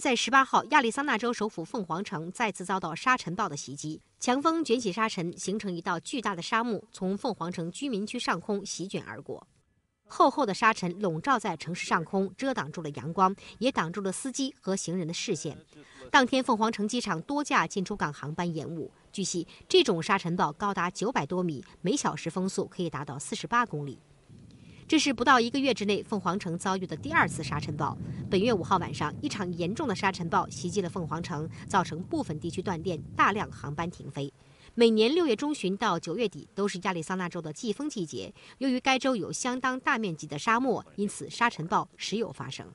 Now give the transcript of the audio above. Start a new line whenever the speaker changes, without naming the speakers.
在十八号，亚利桑那州首府凤凰城再次遭到沙尘暴的袭击，强风卷起沙尘，形成一道巨大的沙幕，从凤凰城居民区上空席卷而过。厚厚的沙尘笼罩在城市上空，遮挡住了阳光，也挡住了司机和行人的视线。当天，凤凰城机场多架进出港航班延误。据悉，这种沙尘暴高达九百多米，每小时风速可以达到四十八公里。这是不到一个月之内凤凰城遭遇的第二次沙尘暴。本月五号晚上，一场严重的沙尘暴袭击了凤凰城，造成部分地区断电，大量航班停飞。每年六月中旬到九月底都是亚利桑那州的季风季节，由于该州有相当大面积的沙漠，因此沙尘暴时有发生。